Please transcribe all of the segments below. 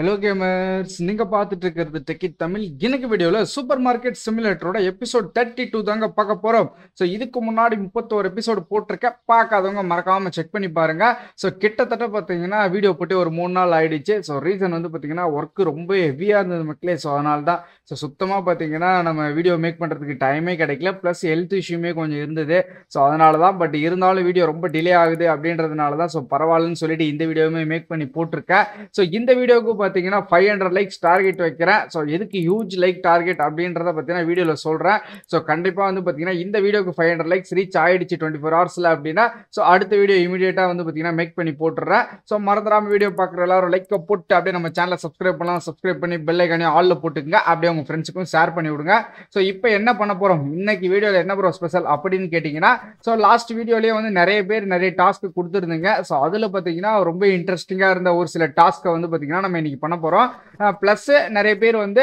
Hello gamers நீங்க பார்த்துட்டு இருக்கிறது டெக்கி தமிழ் இன்னைக்கு வீடியோவில் சூப்பர் மார்க்கெட் சிமிலேட்டரோட எபிசோட் தேர்ட்டி டூ தாங்க பார்க்க போகிறோம் ஸோ இதுக்கு முன்னாடி முப்பத்தோரு எபிசோடு போட்டிருக்கேன் பார்க்காதவங்க மறக்காமல் செக் பண்ணி பாருங்க ஸோ கிட்டத்தட்ட பார்த்தீங்கன்னா வீடியோ போட்டு ஒரு மூணு நாள் ஆயிடுச்சு ஸோ ரீசன் வந்து பார்த்தீங்கன்னா ஒர்க்கு ரொம்ப ஹெவியாக இருந்தது மக்களே ஸோ அதனால தான் ஸோ சுத்தமாக பார்த்தீங்கன்னா நம்ம வீடியோ மேக் பண்ணுறதுக்கு டைமே கிடைக்கல ப்ளஸ் ஹெல்த் இஷ்யூமே கொஞ்சம் இருந்தது ஸோ அதனால தான் பட் இருந்தாலும் வீடியோ ரொம்ப டிலே ஆகுது அப்படின்றதுனால தான் ஸோ பரவாயில்லன்னு சொல்லிட்டு இந்த வீடியோவுமே மேக் பண்ணி போட்டிருக்கேன் ஸோ இந்த வீடியோவுக்கு பார்த்தீங்கன்னா ஃபைவ் ஹண்ட்ரட் லைக்ஸ் டார்கெட் வைக்கிறேன் ஸோ எதுக்கு ஹியூஜ் லைக் டார்கெட் அப்படின்றத பார்த்தீங்கன்னா வீடியோவில் சொல்கிறேன் ஸோ கண்டிப்பாக வந்து பார்த்தீங்கன்னா இந்த வீடியோக்கு ஃபைவ் ஹண்ட்ரட் லைக்ஸ் ரீச் ஆகிடுச்சு டுவெண்ட்டி ஃபோர் ஹவர்ஸில் அப்படின்னா ஸோ அடுத்த வீடியோ இமீடியட்டாக வந்து பார்த்தீங்கன்னா மேக் பண்ணி போட்டுறேன் ஸோ மறந்துடாமல் வீடியோ பார்க்குற எல்லாரும் லைக்கை போட்டு அப்படியே நம்ம சேனலை சப்ஸ்கிரைப் பண்ணலாம் சப்ஸ்கிரைப் பண்ணி பெல்லைக்கானே ஐக்கானே ஆலில் போட்டுக்கங்க அப்படியே உங்கள் ஃப்ரெண்ட்ஸுக்கும் ஷேர் பண்ணி விடுங்க ஸோ இப்போ என்ன பண்ண போகிறோம் இன்னைக்கு வீடியோவில் என்ன ப்ரோ ஸ்பெஷல் அப்படின்னு கேட்டிங்கன்னா ஸோ லாஸ்ட் வீடியோலேயே வந்து நிறைய பேர் நிறைய டாஸ்க்கு கொடுத்துருந்தீங்க ஸோ அதில் பார்த்தீங்கன்னா ரொம்ப இன்ட்ரெஸ்டிங்காக இருந்த ஒரு சில டாஸ்க்கை வந்து பார்த்தீங்கன்னா நம்ம இன்னைக்கு இன்னைக்கு பண்ண போகிறோம் ப்ளஸ்ஸு நிறைய பேர் வந்து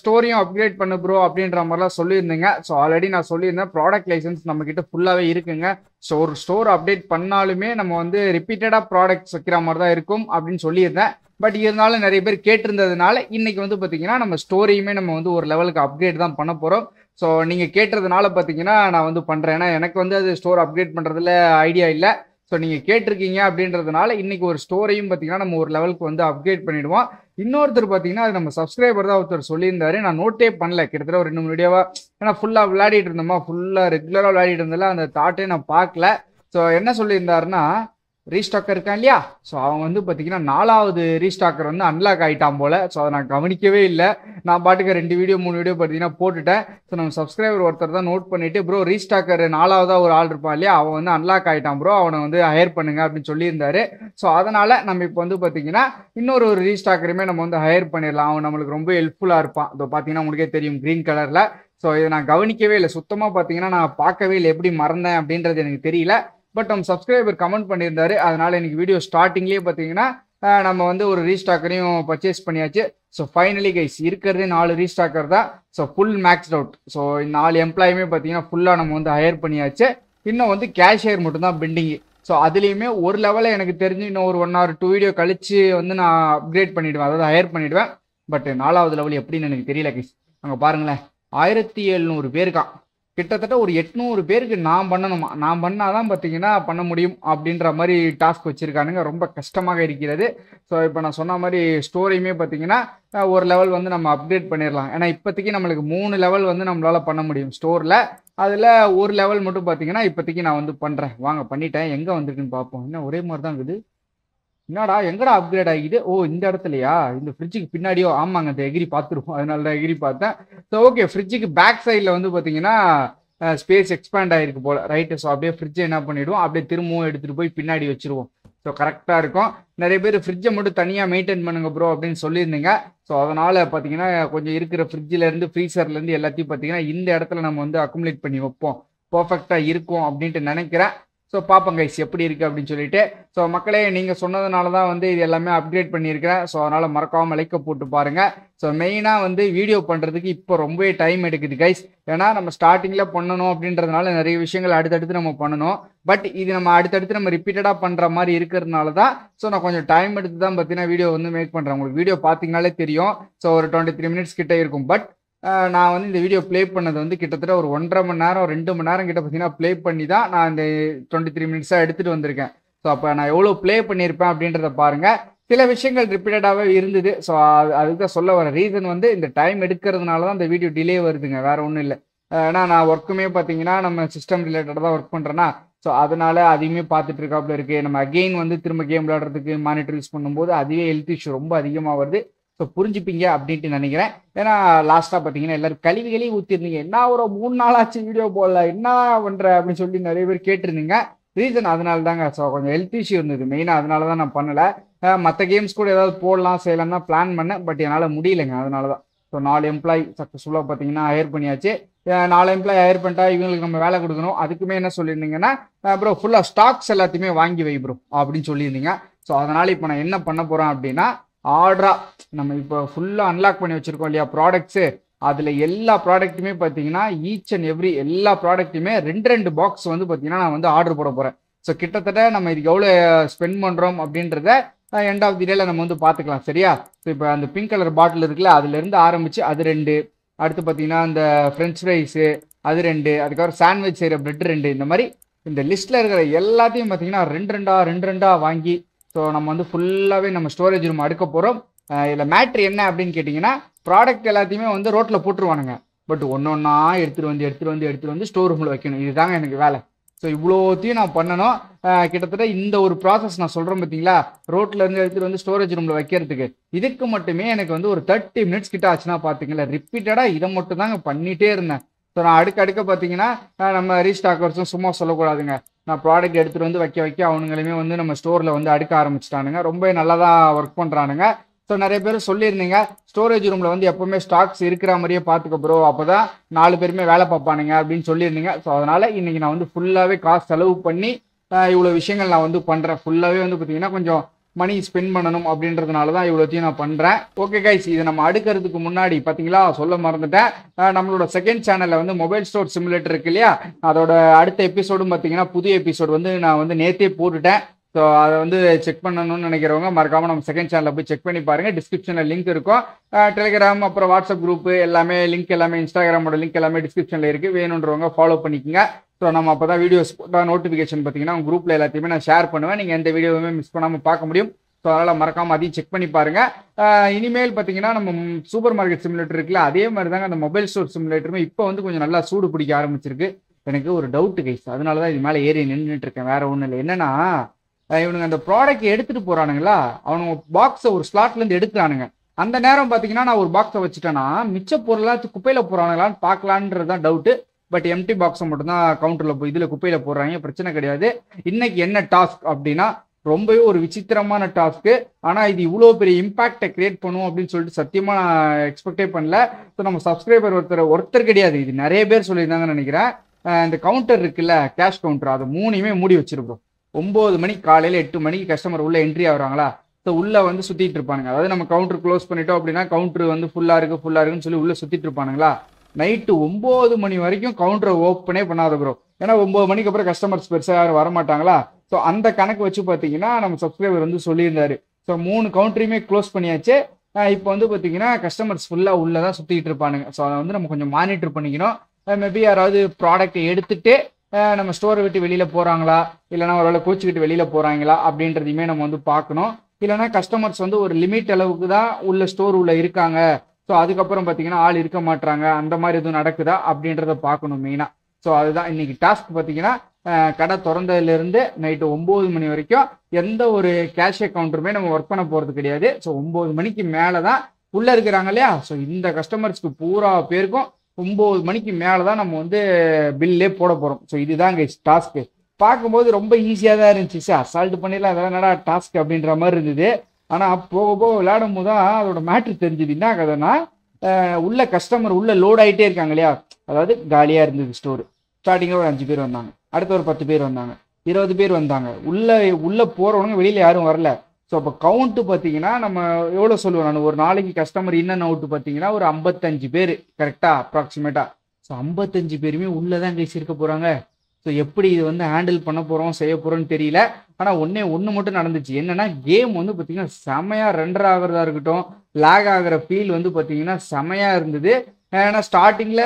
ஸ்டோரியும் அப்கிரேட் பண்ணு ப்ரோ அப்படின்ற மாதிரிலாம் சொல்லியிருந்தீங்க ஸோ ஆல்ரெடி நான் சொல்லியிருந்தேன் ப்ராடக்ட் லைசன்ஸ் நம்மக்கிட்ட ஃபுல்லாகவே இருக்குங்க ஸோ ஒரு ஸ்டோர் அப்டேட் பண்ணாலுமே நம்ம வந்து ரிப்பீட்டடாக ப்ராடக்ட்ஸ் வைக்கிற மாதிரி தான் இருக்கும் அப்படின்னு சொல்லியிருந்தேன் பட் இருந்தாலும் நிறைய பேர் கேட்டிருந்ததுனால இன்றைக்கி வந்து பார்த்தீங்கன்னா நம்ம ஸ்டோரியுமே நம்ம வந்து ஒரு லெவலுக்கு அப்கிரேட் தான் பண்ண போகிறோம் ஸோ நீங்கள் கேட்டதுனால பார்த்தீங்கன்னா நான் வந்து பண்ணுறேன் ஏன்னா எனக்கு வந்து அது ஸ்டோர் அப்கிரேட் பண்ணுறதுல ஐடியா இல்லை ஸோ நீங்கள் கேட்டிருக்கீங்க அப்படின்றதுனால இன்றைக்கி ஒரு ஸ்டோரியும் பார்த்தீங்கன்னா நம்ம ஒரு லெவலுக்கு வந்து அப்கிரேட் பண்ணிவிடுவோம் இன்னொருத்தர் பார்த்தீங்கன்னா அது நம்ம சப்ஸ்கிரைபர் தான் ஒருத்தர் சொல்லியிருந்தாரு நான் நோட்டே பண்ணல கிட்டத்தட்ட ஒரு ரெண்டு மூணு ஏன்னா ஃபுல்லாக விளையாடிட்டு இருந்தோமா ஃபுல்லாக ரெகுலராக விளையாடிட்டு இருந்தால அந்த தாட்டே நான் பார்க்கல ஸோ என்ன சொல்லியிருந்தாருன்னா ரீஸ்டாக்கர் இருக்கான் இல்லையா ஸோ அவங்க வந்து பார்த்தீங்கன்னா நாலாவது ரீஸ்டாக்கர் வந்து அன்லாக் ஆகிட்டான் போல் ஸோ அதை நான் கவனிக்கவே இல்லை நான் பாட்டுக்கு ரெண்டு வீடியோ மூணு வீடியோ பார்த்தீங்கன்னா போட்டுட்டேன் ஸோ நம்ம சப்ஸ்கிரைபர் ஒருத்தர் தான் நோட் பண்ணிவிட்டு ப்ரோ ரீஸ்டாக்கர் நாலாவதாக ஒரு ஆள் இருப்பான் இல்லையா அவன் வந்து அன்லாக் ஆகிட்டான் ப்ரோ அவனை வந்து ஹையர் பண்ணுங்க அப்படின்னு சொல்லியிருந்தாரு ஸோ அதனால் நம்ம இப்போ வந்து பார்த்தீங்கன்னா இன்னொரு ஒரு ரீஸ்டாக்கருமே நம்ம வந்து ஹையர் பண்ணிடலாம் அவன் நம்மளுக்கு ரொம்ப ஹெல்ப்ஃபுல்லாக இருப்பான் இப்போ பார்த்தீங்கன்னா உங்களுக்கே தெரியும் க்ரீன் கலரில் ஸோ இதை நான் கவனிக்கவே இல்லை சுத்தமாக பார்த்தீங்கன்னா நான் பார்க்கவே இல்லை எப்படி மறந்தேன் அப்படின்றது எனக்கு தெரியல பட் நம்ம சப்ஸ்கிரைபர் கமெண்ட் பண்ணியிருந்தாரு அதனால் எனக்கு வீடியோ ஸ்டார்டிங்லேயே பார்த்தீங்கன்னா நம்ம வந்து ஒரு ரீஸ்டாக்கரையும் பர்ச்சேஸ் பண்ணியாச்சு ஸோ ஃபைனலி கைஸ் இருக்கிறதே நாலு ரீஸ்டாக்கர் தான் so full max out so நாலு எம்ப்ளாயுமே பார்த்தீங்கன்னா ஃபுல்லாக நம்ம வந்து ஹையர் பண்ணியாச்சு இன்னும் வந்து கேஷியர் மட்டும்தான் பெண்டிங்கு ஸோ அதுலேயுமே ஒரு லெவலில் எனக்கு தெரிஞ்சு இன்னும் ஒரு ஒன் ஆர் டூ வீடியோ கழித்து வந்து நான் அப்கிரேட் பண்ணிவிடுவேன் அதாவது ஹையர் பண்ணிவிடுவேன் பட் நாலாவது லெவல் எப்படின்னு எனக்கு தெரியல கைஸ் அங்கே பாருங்களேன் ஆயிரத்தி எழுநூறு பேருக்கான் கிட்டத்தட்ட ஒரு எட்நூறு பேருக்கு நான் பண்ணணுமா நான் பண்ணாதான் பார்த்தீங்கன்னா பண்ண முடியும் அப்படின்ற மாதிரி டாஸ்க் வச்சுருக்கானுங்க ரொம்ப கஷ்டமாக இருக்கிறது ஸோ இப்போ நான் சொன்ன மாதிரி ஸ்டோரியுமே பார்த்தீங்கன்னா ஒரு லெவல் வந்து நம்ம அப்டேட் பண்ணிடலாம் ஏன்னா இப்போதைக்கு நம்மளுக்கு மூணு லெவல் வந்து நம்மளால் பண்ண முடியும் ஸ்டோரில் அதில் ஒரு லெவல் மட்டும் பார்த்தீங்கன்னா இப்போதைக்கு நான் வந்து பண்ணுறேன் வாங்க பண்ணிட்டேன் எங்கே வந்துருக்குன்னு பார்ப்போம் என்ன ஒரே மாதிரி தான் இருக்குது என்னடா எங்கடா அப்கிரேட் ஆகிக்குது ஓ இந்த இடத்துலயா இந்த ஃப்ரிட்ஜுக்கு பின்னாடியோ ஆமாங்க அந்த எகிரி பார்த்துருவோம் அதனால தான் எகிரி பார்த்தேன் ஸோ ஓகே ஃப்ரிட்ஜுக்கு பேக் சைடில் வந்து பார்த்தீங்கன்னா ஸ்பேஸ் எக்ஸ்பேண்ட் ஆகிருக்கு போல் ரைட்டு ஸோ அப்படியே ஃப்ரிட்ஜை என்ன பண்ணிவிடுவோம் அப்படியே திரும்பவும் எடுத்துகிட்டு போய் பின்னாடி வச்சுருவோம் ஸோ கரெக்டாக இருக்கும் நிறைய பேர் ஃப்ரிட்ஜை மட்டும் தனியாக மெயின்டைன் பண்ணுங்க ப்ரோ அப்படின்னு சொல்லியிருந்தீங்க ஸோ அதனால் பார்த்தீங்கன்னா கொஞ்சம் இருக்கிற ஃப்ரிட்ஜிலேருந்து ஃப்ரீசர்லேருந்து எல்லாத்தையும் பார்த்தீங்கன்னா இந்த இடத்துல நம்ம வந்து அக்குமுலேட் பண்ணி வைப்போம் பர்ஃபெக்டாக இருக்கும் அப்படின்ட்டு நினைக்கிறேன் ஸோ பார்ப்போம் கைஸ் எப்படி இருக்குது அப்படின்னு சொல்லிட்டு ஸோ மக்களே நீங்கள் சொன்னதுனால தான் வந்து இது எல்லாமே அப்கிரேட் பண்ணியிருக்கிறேன் ஸோ அதனால் மறக்காமல் லைக்க போட்டு பாருங்கள் ஸோ மெயினாக வந்து வீடியோ பண்ணுறதுக்கு இப்போ ரொம்பவே டைம் எடுக்குது கைஸ் ஏன்னா நம்ம ஸ்டார்டிங்கில் பண்ணணும் அப்படின்றதுனால நிறைய விஷயங்கள் அடுத்தடுத்து நம்ம பண்ணணும் பட் இது நம்ம அடுத்தடுத்து நம்ம ரிப்பீட்டடாக பண்ணுற மாதிரி இருக்கிறதுனால தான் ஸோ நான் கொஞ்சம் டைம் எடுத்து தான் பார்த்தீங்கன்னா வீடியோ வந்து மேக் பண்ணுறேன் உங்களுக்கு வீடியோ பார்த்தீங்கனாலே தெரியும் ஸோ ஒரு டுவெண்ட்டி த்ரீ மினிட்ஸ் கிட்டே இருக்கும் பட் நான் வந்து இந்த வீடியோ ப்ளே பண்ணது வந்து கிட்டத்தட்ட ஒரு ஒன்றரை மணி நேரம் ரெண்டு மணி நேரம் கிட்ட பார்த்தீங்கன்னா ப்ளே பண்ணி தான் நான் இந்த டுவெண்ட்டி த்ரீ மினிட்ஸாக எடுத்துகிட்டு வந்திருக்கேன் ஸோ அப்போ நான் எவ்வளோ ப்ளே பண்ணியிருப்பேன் அப்படின்றத பாருங்கள் சில விஷயங்கள் ரிப்பீட்டடாகவே இருந்தது ஸோ அது அதுக்கு தான் சொல்ல வர ரீசன் வந்து இந்த டைம் எடுக்கிறதுனால தான் இந்த வீடியோ டிலே வருதுங்க வேற ஒன்றும் இல்லை ஏன்னா நான் ஒர்க்குமே பார்த்தீங்கன்னா நம்ம சிஸ்டம் ரிலேட்டடாக தான் ஒர்க் பண்ணுறேன்னா ஸோ அதனால அதையுமே பார்த்துட்டு இருக்காப்புல இருக்குது நம்ம அகெயின் வந்து திரும்ப கேம் விளையாடுறதுக்கு மானிட்டர் யூஸ் பண்ணும்போது அதுவே ஹெல்த் இஷ்யூ ரொம்ப அதிகமாக வருது ஸோ புரிஞ்சுப்பீங்க அப்படின்ட்டு நினைக்கிறேன் ஏன்னா லாஸ்ட்டாக பார்த்தீங்கன்னா எல்லாரும் கழிவுகளையும் ஊற்றிருந்தீங்க என்ன ஒரு மூணு நாளாச்சு வீடியோ போடல என்ன பண்ணுற அப்படின்னு சொல்லி நிறைய பேர் கேட்டிருந்தீங்க ரீசன் அதனால தாங்க ஸோ கொஞ்சம் ஹெல்த் இஷ்யூ இருந்தது மெயினாக அதனால தான் நான் பண்ணலை மற்ற கேம்ஸ் கூட ஏதாவது போடலாம் செய்யலாம் தான் பிளான் பண்ணேன் பட் என்னால் முடியலைங்க அதனால தான் ஸோ நாலு எம்ப்ளாய் சக்ஸஸ்ஃபுல்லாக பார்த்தீங்கன்னா ஹையர் பண்ணியாச்சு நாலு எம்ப்ளாய் ஹையர் பண்ணிட்டா இவங்களுக்கு நம்ம வேலை கொடுக்கணும் அதுக்குமே என்ன சொல்லியிருந்தீங்கன்னா ப்ரோ ஃபுல்லாக ஸ்டாக்ஸ் எல்லாத்தையுமே வாங்கி வைப்பிடும் அப்படின்னு சொல்லியிருந்தீங்க ஸோ அதனால் இப்போ நான் என்ன பண்ண போகிறேன் அப்படின்னா ஆர்டராக நம்ம இப்போ ஃபுல்லாக அன்லாக் பண்ணி வச்சுருக்கோம் இல்லையா ப்ராடக்ட்ஸு அதில் எல்லா ப்ராடக்ட்டுமே பார்த்தீங்கன்னா ஈச் அண்ட் எவ்ரி எல்லா ப்ராடக்ட்டுமே ரெண்டு ரெண்டு பாக்ஸ் வந்து பார்த்தீங்கன்னா நான் வந்து ஆர்டர் போட போகிறேன் ஸோ கிட்டத்தட்ட நம்ம இதுக்கு எவ்வளோ ஸ்பெண்ட் பண்ணுறோம் அப்படின்றத எண்ட் ஆஃப் தி டேல நம்ம வந்து பார்த்துக்கலாம் சரியா ஸோ இப்போ அந்த பிங்க் கலர் பாட்டில் இருக்குல்ல அதுலேருந்து ஆரம்பித்து அது ரெண்டு அடுத்து பார்த்தீங்கன்னா அந்த ஃப்ரெஞ்ச் ஃப்ரைஸு அது ரெண்டு அதுக்கப்புறம் சாண்ட்விச் செய்கிற பிரெட் ரெண்டு இந்த மாதிரி இந்த லிஸ்ட்டில் இருக்கிற எல்லாத்தையும் பார்த்தீங்கன்னா ரெண்டு ரெண்டாக ரெண்டு ரெண்டாக வாங்கி ஸோ நம்ம வந்து ஃபுல்லாகவே நம்ம ஸ்டோரேஜ் ரூம் அடுக்க போகிறோம் இதில் மேட்ரு என்ன அப்படின்னு கேட்டிங்கன்னா ப்ராடக்ட் எல்லாத்தையுமே வந்து ரோட்டில் போட்டுருவானுங்க பட் ஒன்று ஒன்றா எடுத்துகிட்டு வந்து எடுத்துகிட்டு வந்து எடுத்துகிட்டு வந்து ஸ்டோர் ரூமில் வைக்கணும் இதுதாங்க எனக்கு வேலை ஸோ இவ்வளோத்தையும் நான் பண்ணணும் கிட்டத்தட்ட இந்த ஒரு ப்ராசஸ் நான் சொல்கிறேன் பார்த்தீங்களா ரோட்லேருந்து எடுத்துகிட்டு வந்து ஸ்டோரேஜ் ரூமில் வைக்கிறதுக்கு இதுக்கு மட்டுமே எனக்கு வந்து ஒரு தேர்ட்டி மினிட்ஸ் கிட்ட ஆச்சுன்னா பார்த்தீங்களா ரிப்பீட்டடாக இதை மட்டும் தாங்க பண்ணிகிட்டே இருந்தேன் ஸோ நான் அடுக்க அடுக்க பார்த்தீங்கன்னா நம்ம ரீஸ்டாக்கர்ஸும் சும்மா சொல்லக்கூடாதுங்க நான் ப்ராடக்ட் எடுத்துகிட்டு வந்து வைக்க வைக்க அவனுங்களுமே வந்து நம்ம ஸ்டோரில் வந்து அடுக்க ஆரம்பிச்சிட்டானுங்க ரொம்ப நல்லா தான் ஒர்க் பண்ணுறானுங்க ஸோ நிறைய பேர் சொல்லியிருந்தீங்க ஸ்டோரேஜ் ரூமில் வந்து எப்போவுமே ஸ்டாக்ஸ் இருக்கிற மாதிரியே பார்த்துக்க ப்ரோ அப்போ தான் நாலு பேருமே வேலை பார்ப்பானுங்க அப்படின்னு சொல்லியிருந்தீங்க ஸோ அதனால் இன்றைக்கி நான் வந்து ஃபுல்லாகவே காசு செலவு பண்ணி இவ்வளோ விஷயங்கள் நான் வந்து பண்ணுறேன் ஃபுல்லாகவே வந்து பார்த்திங்கன்னா கொஞ்சம் மணி ஸ்பெண்ட் பண்ணணும் அப்படின்றதுனால தான் இவ்வளோத்தையும் நான் பண்ணுறேன் ஓகே கைஸ் இதை நம்ம அடுக்கிறதுக்கு முன்னாடி பார்த்தீங்களா சொல்ல மறந்துட்டேன் நம்மளோட செகண்ட் சேனலில் வந்து மொபைல் ஸ்டோர் சிமுலேட்டர் இருக்கு இல்லையா அதோட அடுத்த எபிசோடும் பார்த்தீங்கன்னா புது எபிசோடு வந்து நான் வந்து நேற்றே போட்டுட்டேன் ஸோ அதை வந்து செக் பண்ணணும்னு நினைக்கிறவங்க மறக்காமல் நம்ம செகண்ட் சேனலில் போய் செக் பண்ணி பாருங்கள் டிஸ்கிரிப்ஷனில் லிங்க் இருக்கும் டெலிகிராம் அப்புறம் வாட்ஸ்அப் குரூப் எல்லாமே லிங்க் எல்லாமே இன்ஸ்டாகிராமோட லிங்க் எல்லாமே டிஸ்கிரிப்ஷனில் இருக்குது வேணுன்றவங்க ஃபாலோ பண்ணிக்கோங்க ஸோ நம்ம அப்போ தான் வீடியோஸ் போட்டால் நோட்டிஃபிகேஷன் பார்த்தீங்கன்னா உங்கள் குரூப்பில் எல்லாத்தையுமே நான் ஷேர் பண்ணுவேன் நீங்கள் எந்த வீடியோவுமே மிஸ் பண்ணாமல் பார்க்க முடியும் ஸோ அதனால் மறக்காமல் அதையும் செக் பண்ணி பாருங்கள் இனிமேல் பார்த்தீங்கன்னா நம்ம சூப்பர் மார்க்கெட் சிமுலேட்டர் இருக்குல்ல அதே மாதிரி தாங்க அந்த மொபைல் ஸ்டோர் சிமுலேட்டருமே இப்போ வந்து கொஞ்சம் நல்லா சூடு பிடிக்க ஆரம்பிச்சிருக்கு எனக்கு ஒரு டவுட்டு கைஸ் அதனால தான் இது மேலே ஏறி நின்றுட்டு இருக்கேன் வேற ஒன்றும் இல்லை என்னன்னா இவனுங்க அந்த ப்ராடக்ட் எடுத்துகிட்டு போகிறானுங்களா அவனுங்க பாக்ஸை ஒரு ஸ்லாட்லேருந்து எடுக்கிறானுங்க அந்த நேரம் பார்த்தீங்கன்னா நான் ஒரு பாக்ஸை வச்சுட்டேன்னா மிச்ச பொருளாச்சு குப்பையில் போகிறானுங்களான்னு பார்க்கலான்றது தான் டவுட்டு பட் எம்டி பாக்ஸை மட்டும்தான் கவுண்டரில் போய் இதில் குப்பையில் போடுறாங்க பிரச்சனை கிடையாது இன்னைக்கு என்ன டாஸ்க் அப்படின்னா ரொம்பவே ஒரு விசித்திரமான டாஸ்க்கு ஆனால் இது இவ்வளோ பெரிய இம்பாக்டை கிரியேட் பண்ணுவோம் அப்படின்னு சொல்லிட்டு சத்தியமாக நான் எக்ஸ்பெக்டே பண்ணல ஸோ நம்ம சப்ஸ்கிரைபர் ஒருத்தர் ஒருத்தர் கிடையாது இது நிறைய பேர் சொல்லியிருந்தாங்கன்னு நினைக்கிறேன் இந்த கவுண்டர் இருக்குல்ல கேஷ் கவுண்டர் அது மூணையுமே மூடி வச்சிருக்கோம் ஒம்பது மணி காலையில் எட்டு மணிக்கு கஸ்டமர் உள்ளே என்ட்ரி ஆகுறாங்களா ஸோ உள்ளே வந்து சுற்றிட்டு இருப்பானுங்க அதாவது நம்ம கவுண்டர் க்ளோஸ் பண்ணிட்டோம் அப்படின்னா கவுண்டர் வந்து ஃபுல்லாக இருக்குது ஃபுல்லாக இருக்குன்னு சொல்லி உள்ளே சுற்றிட்டு இருப்பானுங்களா நைட்டு ஒம்பது மணி வரைக்கும் கவுண்டரை ஓப்பனே பண்ணாத ப்ரோ ஏன்னா ஒம்பது மணிக்கு அப்புறம் கஸ்டமர்ஸ் பெருசாக யாரும் வரமாட்டாங்களா ஸோ அந்த கணக்கு வச்சு பார்த்தீங்கன்னா நம்ம சப்ஸ்கிரைபர் வந்து சொல்லியிருந்தாரு ஸோ மூணு கவுண்டரையுமே க்ளோஸ் பண்ணியாச்சு இப்போ வந்து பார்த்தீங்கன்னா கஸ்டமர்ஸ் ஃபுல்லாக உள்ளே தான் சுற்றிக்கிட்டு இருப்பானுங்க ஸோ அதை வந்து நம்ம கொஞ்சம் மானிட்டர் பண்ணிக்கணும் மேபி யாராவது ப்ராடக்ட் எடுத்துகிட்டு நம்ம ஸ்டோரை விட்டு வெளியில் போகிறாங்களா இல்லைனா ஒரு வேலை கோச்சிக்கிட்டு வெளியில் போகிறாங்களா அப்படின்றதையுமே நம்ம வந்து பார்க்கணும் இல்லைனா கஸ்டமர்ஸ் வந்து ஒரு லிமிட் அளவுக்கு தான் உள்ள ஸ்டோர் உள்ளே இருக்காங்க ஸோ அதுக்கப்புறம் பார்த்தீங்கன்னா ஆள் இருக்க மாட்டாங்க அந்த மாதிரி எதுவும் நடக்குதா அப்படின்றத பார்க்கணும் மெயினாக ஸோ அதுதான் இன்னைக்கு டாஸ்க் பார்த்தீங்கன்னா கடை திறந்ததுலேருந்து நைட்டு ஒம்பது மணி வரைக்கும் எந்த ஒரு கேஷ் அக்கௌண்ட்டுமே நம்ம ஒர்க் பண்ண போகிறது கிடையாது ஸோ ஒம்பது மணிக்கு மேலே தான் உள்ளே இருக்கிறாங்க இல்லையா ஸோ இந்த கஸ்டமர்ஸ்க்கு பூரா பேருக்கும் ஒம்பது மணிக்கு மேலே தான் நம்ம வந்து பில்லே போட போகிறோம் ஸோ இதுதான் கைஸ் டாஸ்க்கு பார்க்கும்போது ரொம்ப ஈஸியாக தான் இருந்துச்சு சார் அசால்ட்டு பண்ணிடலாம் அதெல்லாம் என்னடா டாஸ்க் அப்படின்ற மாதிரி இருந்தது ஆனால் போக போக விளையாடும் போது தான் அதோட மேட்ரு தெரிஞ்சுது என்ன கதைனா உள்ள கஸ்டமர் உள்ளே லோட் ஆகிட்டே இருக்காங்க இல்லையா அதாவது காலியாக இருந்தது ஸ்டோர் ஸ்டார்டிங்கில் ஒரு அஞ்சு பேர் வந்தாங்க அடுத்த ஒரு பத்து பேர் வந்தாங்க இருபது பேர் வந்தாங்க உள்ளே உள்ளே போகிறவங்க வெளியில் யாரும் வரல ஸோ அப்போ கவுண்ட்டு பார்த்தீங்கன்னா நம்ம எவ்வளோ சொல்லுவோம் நான் ஒரு நாளைக்கு கஸ்டமர் என்னென்ன அவுட்டு பார்த்தீங்கன்னா ஒரு ஐம்பத்தஞ்சு பேர் கரெக்டாக அப்ராக்சிமேட்டாக ஸோ ஐம்பத்தஞ்சு பேருமே உள்ளே தான் கழிச்சு இருக்க போகிறாங்க ஸோ எப்படி இது வந்து ஹேண்டில் பண்ண போகிறோம் செய்ய போகிறோம்னு தெரியல ஆனால் ஒன்றே ஒன்று மட்டும் நடந்துச்சு என்னென்னா கேம் வந்து பார்த்திங்கன்னா செமையாக ரெண்டர் ஆகிறதா இருக்கட்டும் லேக் ஆகிற ஃபீல் வந்து பார்த்தீங்கன்னா செமையாக இருந்தது ஏன்னா ஸ்டார்டிங்கில்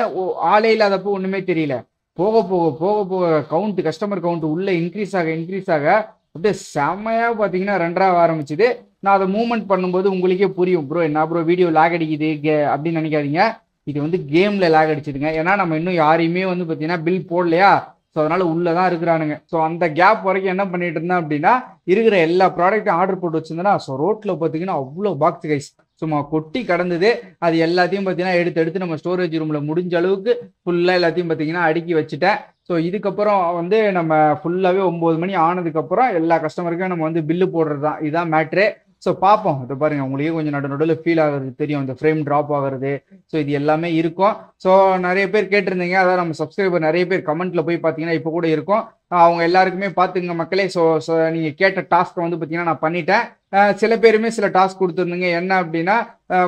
ஆளே இல்லாதப்போ ஒன்றுமே தெரியல போக போக போக போக கவுண்ட் கஸ்டமர் கவுண்ட் உள்ளே இன்க்ரீஸ் ஆக இன்க்ரீஸ் ஆக அப்படியே செமையாக பார்த்தீங்கன்னா ரெண்டராக ஆரம்பிச்சுது நான் அதை மூவ்மெண்ட் பண்ணும்போது உங்களுக்கே புரியும் ப்ரோ என்ன ப்ரோ வீடியோ லேக் அடிக்குது கே அப்படின்னு நினைக்காதீங்க இது வந்து கேமில் லேக் அடிச்சுதுங்க ஏன்னா நம்ம இன்னும் யாரையுமே வந்து பார்த்தீங்கன்னா பில் போடலையா ஸோ அதனால உள்ளே தான் இருக்கிறானுங்க ஸோ அந்த கேப் வரைக்கும் என்ன பண்ணிட்டு இருந்தேன் அப்படின்னா இருக்கிற எல்லா ப்ராடக்ட்டும் ஆர்டர் போட்டு வச்சிருந்தேன்னா ஸோ ரோட்டில் பார்த்தீங்கன்னா அவ்வளோ பாக்ஸ் கைஸ் சும்மா கொட்டி கடந்தது அது எல்லாத்தையும் பார்த்தீங்கன்னா எடுத்து எடுத்து நம்ம ஸ்டோரேஜ் ரூமில் முடிஞ்ச அளவுக்கு ஃபுல்லாக எல்லாத்தையும் பார்த்தீங்கன்னா அடுக்கி வச்சுட்டேன் ஸோ இதுக்கப்புறம் வந்து நம்ம ஃபுல்லாகவே ஒம்பது மணி ஆனதுக்கப்புறம் எல்லா கஸ்டமருக்கும் நம்ம வந்து பில்லு போடுறது தான் இதுதான் மேட்ரு ஸோ பார்ப்போம் இதை பாருங்கள் உங்களுக்கே கொஞ்சம் நடு நடுவில் ஃபீல் ஆகிறது தெரியும் இந்த ஃப்ரேம் ட்ராப் ஆகிறது ஸோ இது எல்லாமே இருக்கும் ஸோ நிறைய பேர் கேட்டிருந்தீங்க அதாவது நம்ம சப்ஸ்கிரைபர் நிறைய பேர் கமெண்ட்டில் போய் பார்த்தீங்கன்னா இப்போ கூட இருக்கும் அவங்க எல்லாருக்குமே பார்த்துங்க மக்களே ஸோ ஸோ நீங்கள் கேட்ட டாஸ்க்கை வந்து பார்த்தீங்கன்னா நான் பண்ணிட்டேன் சில பேருமே சில டாஸ்க் கொடுத்துருந்தீங்க என்ன அப்படின்னா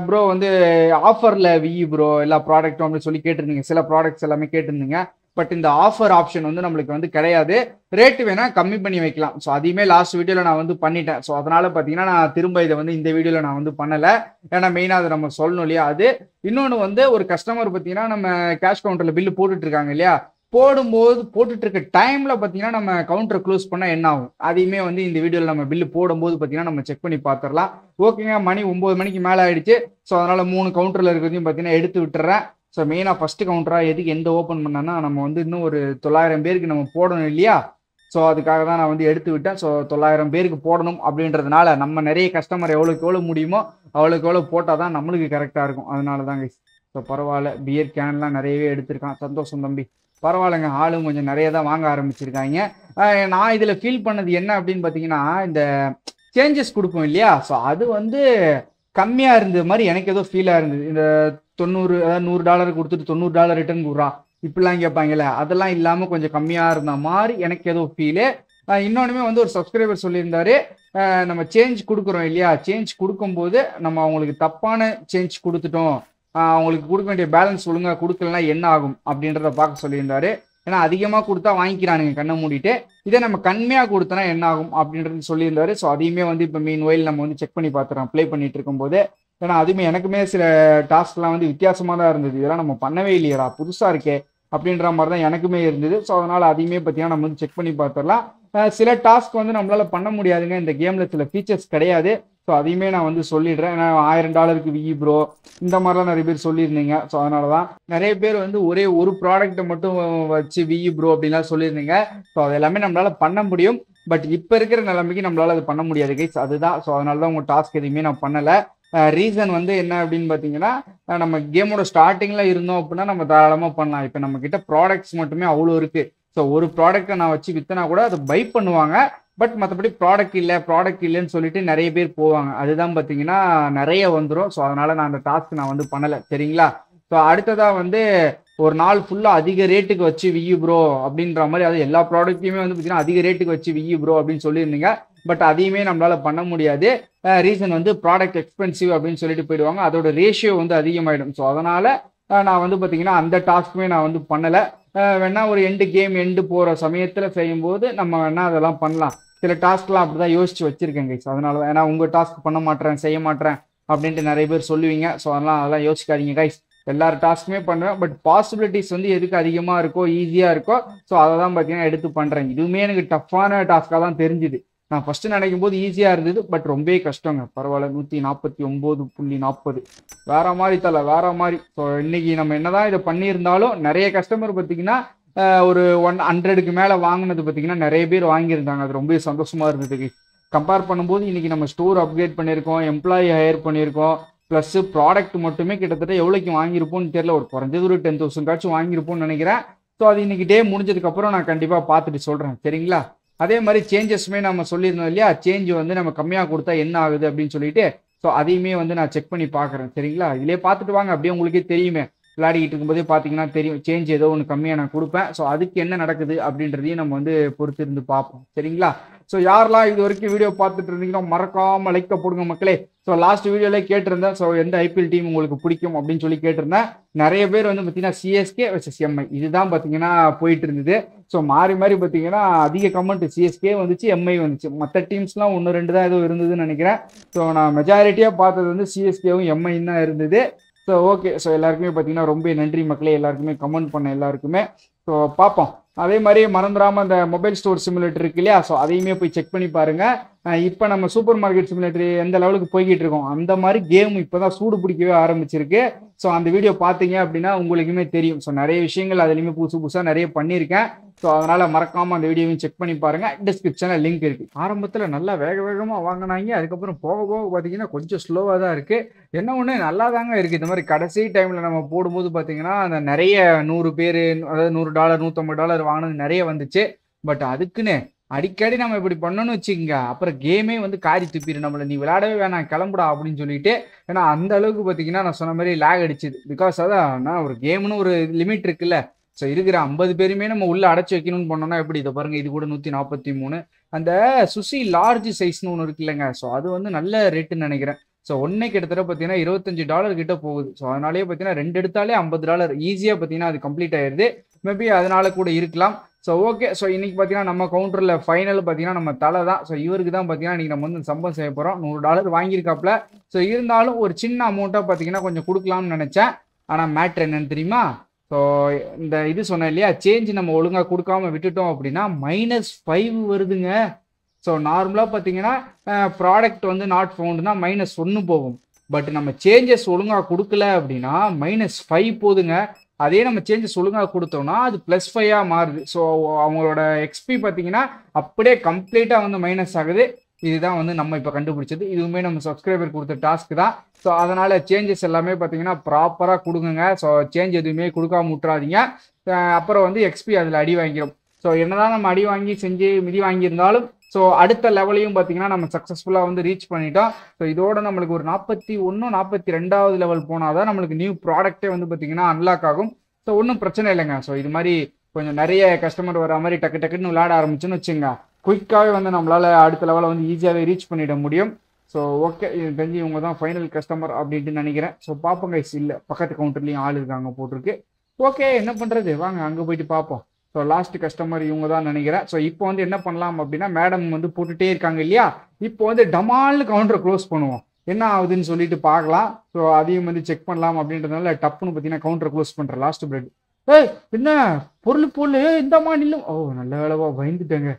ப்ரோ வந்து ஆஃபரில் வி ப்ரோ எல்லா ப்ராடக்ட்டும் அப்படின்னு சொல்லி கேட்டிருந்தீங்க சில ப்ராடக்ட்ஸ் எல்லாமே கேட்டிருந்தீங்க பட் இந்த ஆஃபர் ஆப்ஷன் வந்து நம்மளுக்கு வந்து கிடையாது ரேட்டு வேணால் கம்மி பண்ணி வைக்கலாம் ஸோ அதையுமே லாஸ்ட் வீடியோவில் நான் வந்து பண்ணிட்டேன் ஸோ அதனால் பார்த்தீங்கன்னா நான் திரும்ப இதை வந்து இந்த வீடியோவில் நான் வந்து பண்ணலை ஏன்னா மெயினாக அதை நம்ம சொல்லணும் இல்லையா அது இன்னொன்று வந்து ஒரு கஸ்டமர் பார்த்தீங்கன்னா நம்ம கேஷ் கவுண்டரில் பில்லு போட்டுட்ருக்காங்க இல்லையா போடும்போது போட்டுட்டு இருக்க டைமில் பார்த்தீங்கன்னா நம்ம கவுண்டர் க்ளோஸ் பண்ணால் என்ன ஆகும் அதையுமே வந்து இந்த வீடியோவில் நம்ம பில்லு போடும்போது பார்த்தீங்கன்னா நம்ம செக் பண்ணி பார்த்துடலாம் ஓகேங்க மணி ஒம்பது மணிக்கு மேலே ஆயிடுச்சு ஸோ அதனால் மூணு கவுண்டரில் இருக்கிறதையும் பார்த்தீங்கன்னா எடுத்து விட்டுறேன் ஸோ மெயினாக ஃபஸ்ட்டு கவுண்டராக எதுக்கு எந்த ஓப்பன் பண்ணேன்னா நம்ம வந்து இன்னும் ஒரு தொள்ளாயிரம் பேருக்கு நம்ம போடணும் இல்லையா ஸோ அதுக்காக தான் நான் வந்து எடுத்து விட்டேன் ஸோ தொள்ளாயிரம் பேருக்கு போடணும் அப்படின்றதுனால நம்ம நிறைய கஸ்டமர் எவ்வளோக்கு எவ்வளோ முடியுமோ அவ்வளோக்கு எவ்வளோ போட்டால் தான் நம்மளுக்கு கரெக்டாக இருக்கும் அதனால தாங்க ஸோ பரவாயில்ல பியர் கேன்லாம் நிறையவே எடுத்திருக்கான் சந்தோஷம் தம்பி பரவாயில்லைங்க ஆளும் கொஞ்சம் நிறைய தான் வாங்க ஆரம்பிச்சிருக்காங்க நான் இதில் ஃபீல் பண்ணது என்ன அப்படின்னு பார்த்தீங்கன்னா இந்த சேஞ்சஸ் கொடுப்போம் இல்லையா ஸோ அது வந்து கம்மியாக இருந்த மாதிரி எனக்கு ஏதோ ஃபீலாக இருந்தது இந்த தொண்ணூறு அதாவது நூறு டாலர் கொடுத்துட்டு தொண்ணூறு டாலர் ரிட்டர்ன் கொடுறான் இப்படிலாம் கேட்பாங்கல்ல அதெல்லாம் இல்லாமல் கொஞ்சம் கம்மியாக இருந்த மாதிரி எனக்கு ஏதோ ஃபீலு இன்னொன்றுமே வந்து ஒரு சப்ஸ்கிரைபர் சொல்லியிருந்தாரு நம்ம சேஞ்ச் கொடுக்குறோம் இல்லையா சேஞ்ச் கொடுக்கும்போது நம்ம அவங்களுக்கு தப்பான சேஞ்ச் கொடுத்துட்டோம் அவங்களுக்கு கொடுக்க வேண்டிய பேலன்ஸ் ஒழுங்காக கொடுக்கலனா என்ன ஆகும் அப்படின்றத பார்க்க சொல்லியிருந்தாரு ஏன்னா அதிகமாக கொடுத்தா வாங்கிக்கிறானுங்க கண்ணை மூடிட்டு இதே நம்ம கண்மையாக கொடுத்தனா என்ன ஆகும் அப்படின்றது சொல்லியிருந்தாரு ஸோ அதையுமே வந்து இப்போ மீன் ஒயில் நம்ம வந்து செக் பண்ணி பார்த்துறோம் ப்ளே பண்ணிட்டு இருக்கும்போது ஏன்னா அதுவுமே எனக்குமே சில டாஸ்க்லாம் வந்து வித்தியாசமாக தான் இருந்தது இதெல்லாம் நம்ம பண்ணவே இல்லையடா புதுசாக இருக்கே அப்படின்ற மாதிரி தான் எனக்குமே இருந்தது ஸோ அதனால் அதையுமே பார்த்தீங்கன்னா நம்ம வந்து செக் பண்ணி பார்த்துடலாம் சில டாஸ்க் வந்து நம்மளால் பண்ண முடியாதுங்க இந்த கேமில் சில ஃபீச்சர்ஸ் கிடையாது ஸோ அதையுமே நான் வந்து சொல்லிடுறேன் ஏன்னா ஆயிரம் டாலருக்கு விஇ ப்ரோ இந்த மாதிரிலாம் நிறைய பேர் சொல்லியிருந்தீங்க ஸோ அதனால தான் நிறைய பேர் வந்து ஒரே ஒரு ப்ராடக்ட்டை மட்டும் வச்சு விஇ ப்ரோ அப்படின்லாம் சொல்லியிருந்தீங்க ஸோ அது எல்லாமே நம்மளால் பண்ண முடியும் பட் இப்போ இருக்கிற நிலைமைக்கு நம்மளால் அது பண்ண முடியாது கைஸ் அதுதான் ஸோ அதனால தான் உங்கள் டாஸ்க் எதுவுமே நான் பண்ணலை ரீசன் வந்து என்ன அப்படின்னு பார்த்தீங்கன்னா நம்ம கேமோட ஸ்டார்டிங்கில் இருந்தோம் அப்படின்னா நம்ம தாராளமாக பண்ணலாம் இப்போ நம்மக்கிட்ட ப்ராடக்ட்ஸ் மட்டுமே அவ்வளோ இருக்குது ஸோ ஒரு ப்ராடக்ட்டை நான் வச்சு விற்றனா கூட அதை பை பண்ணுவாங்க பட் மற்றபடி ப்ராடக்ட் இல்லை ப்ராடக்ட் இல்லைன்னு சொல்லிட்டு நிறைய பேர் போவாங்க அதுதான் பார்த்தீங்கன்னா நிறைய வந்துடும் ஸோ அதனால நான் அந்த டாஸ்க் நான் வந்து பண்ணலை சரிங்களா ஸோ அடுத்ததாக வந்து ஒரு நாள் ஃபுல்லாக அதிக ரேட்டுக்கு வச்சு வியூ ப்ரோ அப்படின்ற மாதிரி அது எல்லா ப்ராடக்ட்டையுமே வந்து பார்த்தீங்கன்னா அதிக ரேட்டுக்கு வச்சு வியூ ப்ரோ அப்படின்னு சொல்லியிருந்தீங்க பட் அதையுமே நம்மளால் பண்ண முடியாது ரீசன் வந்து ப்ராடக்ட் எக்ஸ்பென்சிவ் அப்படின்னு சொல்லிட்டு போயிடுவாங்க அதோட ரேஷியோ வந்து அதிகமாயிடும் ஸோ அதனால் நான் வந்து பார்த்தீங்கன்னா அந்த டாஸ்க்குமே நான் வந்து பண்ணலை வேணால் ஒரு எண்டு கேம் எண்டு போகிற சமயத்தில் செய்யும்போது நம்ம வேணால் அதெல்லாம் பண்ணலாம் சில டாஸ்க்லாம் அப்படி தான் யோசிச்சு வச்சிருக்கேன் கைஸ் அதனால தான் ஏன்னா உங்கள் டாஸ்க் பண்ண மாட்டேறேன் செய்ய மாட்டேறேன் அப்படின்ட்டு நிறைய பேர் சொல்லுவீங்க ஸோ அதெல்லாம் அதெல்லாம் யோசிக்காதீங்க கைஸ் எல்லார் டாஸ்க்குமே பண்ணுவேன் பட் பாசிபிலிட்டிஸ் வந்து எதுக்கு அதிகமாக இருக்கோ ஈஸியாக இருக்கோ ஸோ அதை தான் பார்த்தீங்கன்னா எடுத்து பண்ணுறேன் இதுவுமே எனக்கு டஃப்பான டாஸ்க்காக தான் தெரிஞ்சுது நான் ஃபஸ்ட்டு நினைக்கும் போது ஈஸியாக இருந்தது பட் ரொம்பவே கஷ்டங்க பரவாயில்ல நூற்றி நாற்பத்தி ஒம்பது புள்ளி நாற்பது வேற மாதிரி தலை வேற மாதிரி ஸோ இன்னைக்கு நம்ம என்னதான் இதை பண்ணியிருந்தாலும் நிறைய கஸ்டமர் பார்த்தீங்கன்னா ஒரு ஒன் ஹண்ட்ரடுக்கு மேலே வாங்கினது பார்த்தீங்கன்னா நிறைய பேர் வாங்கியிருந்தாங்க அது ரொம்ப சந்தோஷமாக இருந்ததுக்கு கம்பேர் பண்ணும்போது இன்றைக்கி நம்ம ஸ்டோர் அப்கிரேட் பண்ணியிருக்கோம் எம்ப்ளாயி ஹையர் பண்ணியிருக்கோம் ப்ளஸ்ஸு ப்ராடக்ட் மட்டுமே கிட்டத்தட்ட எவ்வளோக்கு வாங்கியிருப்போம்னு தெரியல ஒரு குறைஞ்சது ஒரு டென் தௌசண்ட்காச்சும் வாங்கியிருப்போம்னு நினைக்கிறேன் ஸோ அது இன்றைக்கி டே முடிஞ்சதுக்கப்புறம் நான் கண்டிப்பாக பார்த்துட்டு சொல்கிறேன் சரிங்களா அதே மாதிரி சேஞ்சஸ்மே நம்ம சொல்லியிருந்தோம் இல்லையா சேஞ்ச் வந்து நம்ம கம்மியாக கொடுத்தா என்ன ஆகுது அப்படின்னு சொல்லிட்டு ஸோ அதையுமே வந்து நான் செக் பண்ணி பார்க்குறேன் சரிங்களா இதிலே பார்த்துட்டு வாங்க அப்படியே உங்களுக்கே தெரியுமே விளையாடிக்கிட்டு இருக்கும்போதே பார்த்தீங்கன்னா தெரியும் சேஞ்ச் ஏதோ ஒன்று கம்மியாக நான் கொடுப்பேன் ஸோ அதுக்கு என்ன நடக்குது அப்படின்றதையும் நம்ம வந்து பொறுத்து இருந்து பார்ப்போம் சரிங்களா ஸோ யாரெல்லாம் இது வரைக்கும் வீடியோ பார்த்துட்டு இருந்தீங்கன்னா மறக்காமல் லைக்கை போடுங்க மக்களே ஸோ லாஸ்ட் வீடியோலேயே கேட்டிருந்தேன் ஸோ எந்த ஐபிஎல் டீம் உங்களுக்கு பிடிக்கும் அப்படின்னு சொல்லி கேட்டிருந்தேன் நிறைய பேர் வந்து பார்த்தீங்கன்னா சிஎஸ்கே வச்சு எம்ஐ இதுதான் பார்த்தீங்கன்னா போயிட்டு இருந்தது ஸோ மாறி மாறி பார்த்தீங்கன்னா அதிக கமெண்ட் சிஎஸ்கே வந்துச்சு எம்ஐ வந்துச்சு மற்ற டீம்ஸ்லாம் ஒன்று ரெண்டு தான் ஏதோ இருந்ததுன்னு நினைக்கிறேன் ஸோ நான் மெஜாரிட்டியாக பார்த்தது வந்து சிஎஸ்கேவும் எம்ஐன்னு தான் இருந்தது ஸோ ஓகே ஸோ எல்லாருக்குமே பார்த்தீங்கன்னா ரொம்ப நன்றி மக்களே எல்லாருக்குமே கமெண்ட் பண்ண எல்லாருக்குமே ஸோ பார்ப்போம் அதே மாதிரி மறந்துடாமல் அந்த மொபைல் ஸ்டோர் சிமுலேட்டர் இருக்கு இல்லையா ஸோ அதையுமே போய் செக் பண்ணி பாருங்கள் இப்போ நம்ம சூப்பர் மார்க்கெட் சிமுலேட்டர் எந்த லெவலுக்கு போய்கிட்டு இருக்கோம் அந்த மாதிரி கேம் இப்போ தான் சூடு பிடிக்கவே ஆரம்பிச்சிருக்கு ஸோ அந்த வீடியோ பார்த்தீங்க அப்படின்னா உங்களுக்குமே தெரியும் ஸோ நிறைய விஷயங்கள் அதுலேயுமே புதுசு புதுசாக நிறைய பண்ணியிருக்கேன் ஸோ அதனால் மறக்காமல் அந்த வீடியோவையும் செக் பண்ணி பாருங்கள் டிஸ்கிரிப்ஷனில் லிங்க் இருக்குது ஆரம்பத்தில் நல்லா வேக வேகமாக வாங்கினாங்க அதுக்கப்புறம் போக போக பார்த்தீங்கன்னா கொஞ்சம் ஸ்லோவாக தான் இருக்குது என்ன ஒன்று நல்லா தாங்க இருக்குது இந்த மாதிரி கடைசி டைமில் நம்ம போடும்போது பார்த்தீங்கன்னா அந்த நிறைய நூறு பேர் அதாவது நூறு டாலர் நூற்றம்பது டாலர் வாங்கினது நிறைய வந்துச்சு பட் அதுக்குன்னு அடிக்கடி நம்ம இப்படி பண்ணணும்னு வச்சுக்கோங்க அப்புறம் கேமே வந்து காரி துப்பிடு நம்மளை நீ விளையாடவே வேணாம் கிளம்புடா அப்படின்னு சொல்லிட்டு ஏன்னா அந்த அளவுக்கு பார்த்தீங்கன்னா நான் சொன்ன மாதிரி லேக் அடிச்சுது பிகாஸ் அதான் ஒரு கேம்னு ஒரு லிமிட் இருக்குல்ல ஸோ இருக்கிற ஐம்பது பேருமே நம்ம உள்ள அடைச்சி வைக்கணும்னு போனோம்னா எப்படி இதை பாருங்க இது கூட நூற்றி நாற்பத்தி மூணு அந்த சுசி லார்ஜ் சைஸ்னு ஒன்று இருக்கு இல்லைங்க ஸோ அது வந்து நல்ல ரேட்டுன்னு நினைக்கிறேன் ஸோ ஒன்னே கிட்டத்தட்ட பார்த்தீங்கன்னா இருபத்தஞ்சு டாலர் கிட்ட போகுது ஸோ அதனாலேயே பார்த்தீங்கன்னா ரெண்டு எடுத்தாலே ஐம்பது டாலர் ஈஸியாக பார்த்தீங்கன்னா அது கம்ப்ளீட் ஆயிடுது மேபி அதனால கூட இருக்கலாம் ஸோ ஓகே ஸோ இன்றைக்கி பார்த்தீங்கன்னா நம்ம கவுண்டரில் ஃபைனல் பார்த்தீங்கன்னா நம்ம தலை தான் ஸோ இவருக்கு தான் பார்த்தீங்கன்னா இன்றைக்கி நம்ம வந்து சம்பளம் செய்ய போகிறோம் நூறு டாலர் வாங்கியிருக்காப்புல ஸோ இருந்தாலும் ஒரு சின்ன அமௌண்ட்டாக பார்த்தீங்கன்னா கொஞ்சம் கொடுக்கலாம்னு நினச்சேன் ஆனால் மேட்ரு என்னன்னு தெரியுமா ஸோ இந்த இது சொன்னேன் இல்லையா சேஞ்ச் நம்ம ஒழுங்காக கொடுக்காம விட்டுட்டோம் அப்படின்னா மைனஸ் ஃபைவ் வருதுங்க ஸோ நார்மலாக பார்த்தீங்கன்னா ப்ராடக்ட் வந்து நாட் ஃபவுண்டுனா மைனஸ் ஒன்று போகும் பட் நம்ம சேஞ்சஸ் ஒழுங்காக கொடுக்கல அப்படின்னா மைனஸ் ஃபைவ் போதுங்க அதே நம்ம சேஞ்சஸ் ஒழுங்காக கொடுத்தோம்னா அது ப்ளஸ் ஃபைவாக மாறுது ஸோ அவங்களோட எக்ஸ்பி பார்த்தீங்கன்னா அப்படியே கம்ப்ளீட்டாக வந்து மைனஸ் ஆகுது இதுதான் வந்து நம்ம இப்போ கண்டுபிடிச்சது இதுவுமே நம்ம சப்ஸ்கிரைபர் கொடுத்த டாஸ்க் தான் ஸோ அதனால் சேஞ்சஸ் எல்லாமே பார்த்தீங்கன்னா ப்ராப்பராக கொடுங்க ஸோ சேஞ்ச் எதுவுமே கொடுக்காம விட்றாதீங்க அப்புறம் வந்து எக்ஸ்பி அதில் அடி வாங்கிடும் ஸோ என்னதான் நம்ம அடி வாங்கி செஞ்சு மிதி வாங்கியிருந்தாலும் ஸோ அடுத்த லெவலையும் பார்த்தீங்கன்னா நம்ம சக்ஸஸ்ஃபுல்லாக வந்து ரீச் பண்ணிட்டோம் ஸோ இதோட நம்மளுக்கு ஒரு நாற்பத்தி ஒன்று நாற்பத்தி ரெண்டாவது லெவல் போனால் தான் நம்மளுக்கு நியூ ப்ராடக்ட்டே வந்து பார்த்தீங்கன்னா அன்லாக் ஆகும் ஸோ ஒன்றும் பிரச்சனை இல்லைங்க ஸோ இது மாதிரி கொஞ்சம் நிறைய கஸ்டமர் வர மாதிரி டக்கு டக்குன்னு விளையாட ஆரம்பிச்சுன்னு வச்சுங்க குயிக்காகவே வந்து நம்மளால் அடுத்த லெவலில் வந்து ஈஸியாகவே ரீச் பண்ணிட முடியும் ஸோ ஓகே இது தெரிஞ்சு இவங்க தான் ஃபைனல் கஸ்டமர் அப்படின்ட்டு நினைக்கிறேன் ஸோ பார்ப்போம் கைஸ் இல்லை பக்கத்து கவுண்டர்லேயும் ஆள் இருக்காங்க போட்டிருக்கு ஓகே என்ன பண்ணுறது வாங்க அங்கே போயிட்டு பார்ப்போம் ஸோ லாஸ்ட் கஸ்டமர் இவங்க தான் நினைக்கிறேன் ஸோ இப்போ வந்து என்ன பண்ணலாம் அப்படின்னா மேடம் வந்து போட்டுகிட்டே இருக்காங்க இல்லையா இப்போ வந்து டமால்னு கவுண்டரை க்ளோஸ் பண்ணுவோம் என்ன ஆகுதுன்னு சொல்லிட்டு பார்க்கலாம் ஸோ அதையும் வந்து செக் பண்ணலாம் அப்படின்றதுனால டப்புன்னு பார்த்தீங்கன்னா கவுண்டரை க்ளோஸ் பண்ணுறேன் லாஸ்ட் பிரெட் ஏய் என்ன பொருள் பொருள் இந்த இந்தம்மா ஓ நல்ல வேலைவா பயந்துட்டேங்க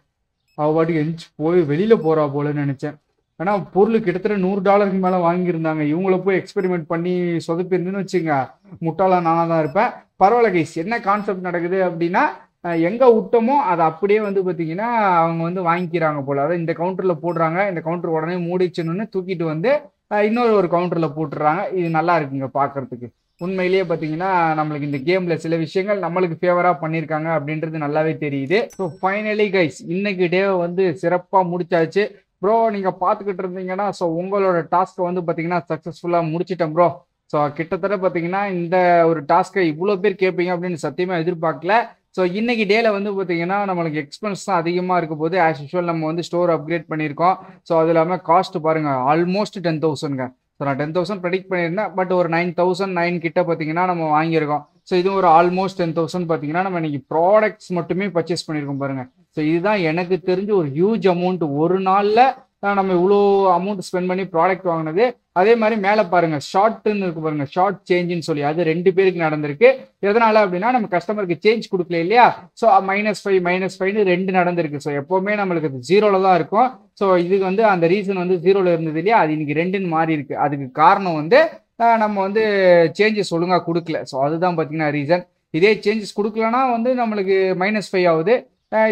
அவள் பாட்டுக்கு எழுந்திச்சு போய் வெளியில் போகிறா போலன்னு நினச்சேன் ஏன்னா பொருள் கிட்டத்தட்ட நூறு டாலருக்கு மேலே வாங்கியிருந்தாங்க இவங்கள போய் எக்ஸ்பெரிமெண்ட் பண்ணி சொதப்பிருந்துன்னு வச்சுங்க முட்டாளா நானாக தான் இருப்பேன் பரவாயில்ல கைஸ் என்ன கான்செப்ட் நடக்குது அப்படின்னா எங்கே விட்டோமோ அதை அப்படியே வந்து பார்த்தீங்கன்னா அவங்க வந்து வாங்கிக்கிறாங்க போல் அதாவது இந்த கவுண்டரில் போடுறாங்க இந்த கவுண்டர் உடனே மூடிச்சுன்னு தூக்கிட்டு வந்து இன்னொரு ஒரு கவுண்டரில் போட்டுறாங்க இது நல்லா இருக்குங்க பார்க்குறதுக்கு உண்மையிலேயே பார்த்தீங்கன்னா நம்மளுக்கு இந்த கேமில் சில விஷயங்கள் நம்மளுக்கு ஃபேவராக பண்ணியிருக்காங்க அப்படின்றது நல்லாவே தெரியுது ஸோ ஃபைனலி கைஸ் இன்னைக்கு டே வந்து சிறப்பாக முடிச்சாச்சு ப்ரோ நீங்கள் பார்த்துக்கிட்டு இருந்தீங்கன்னா ஸோ உங்களோட டாஸ்க்கை வந்து பார்த்தீங்கன்னா சக்ஸஸ்ஃபுல்லாக முடிச்சிட்டேன் ப்ரோ ஸோ கிட்டத்தட்ட பார்த்தீங்கன்னா இந்த ஒரு டாஸ்க்கை இவ்வளோ பேர் கேட்பீங்க அப்படின்னு சத்தியமாக எதிர்பார்க்கல ஸோ இன்னைக்கு டேல வந்து பார்த்தீங்கன்னா நம்மளுக்கு எக்ஸ்பென்ஸ் தான் அதிகமாக இருக்க போது ஆஸ் யூஷுவல் நம்ம வந்து ஸ்டோர் அப்கிரேட் பண்ணியிருக்கோம் ஸோ அது இல்லாமல் காஸ்ட் பாருங்கள் ஆல்மோஸ்ட் டென் தௌசண்ட்ங்க ஸோ நான் டென் தௌசண்ட் ப்ரெடிக்ட் பண்ணியிருந்தேன் பட் ஒரு நைன் தௌசண்ட் நைன் கிட்ட பார்த்தீங்கன்னா நம்ம வாங்கியிருக்கோம் ஸோ இது ஒரு ஆல்மோஸ்ட் டென் தௌசண்ட் பார்த்தீங்கன்னா நம்ம இன்னைக்கு ப்ராடக்ட்ஸ் மட்டுமே பர்ச்சேஸ் பண்ணியிருக்கோம் பாருங்க ஸோ இதுதான் எனக்கு தெரிஞ்ச ஒரு ஹியூஜ் அமௌண்ட் ஒரு நாளில் நம்ம இவ்வளோ அமௌண்ட் ஸ்பெண்ட் பண்ணி ப்ராடக்ட் வாங்கினது அதே மாதிரி மேலே பாருங்க ஷார்ட்னு இருக்கு பாருங்க ஷார்ட் சேஞ்சுன்னு சொல்லி அது ரெண்டு பேருக்கு நடந்திருக்கு எதனால அப்படின்னா நம்ம கஸ்டமருக்கு சேஞ்ச் கொடுக்கல இல்லையா ஸோ மைனஸ் ஃபைவ் மைனஸ் ஃபைவ்னு ரெண்டு நடந்திருக்கு ஸோ எப்போவுமே நம்மளுக்கு அது ஜீரோவில் தான் இருக்கும் ஸோ இதுக்கு வந்து அந்த ரீசன் வந்து ஜீரோவில் இருந்தது இல்லையா அது இன்னைக்கு ரெண்டுன்னு மாறி இருக்கு அதுக்கு காரணம் வந்து நம்ம வந்து சேஞ்சஸ் ஒழுங்காக கொடுக்கல ஸோ அதுதான் பார்த்தீங்கன்னா ரீசன் இதே சேஞ்சஸ் கொடுக்கலன்னா வந்து நம்மளுக்கு மைனஸ் ஃபைவ் ஆகுது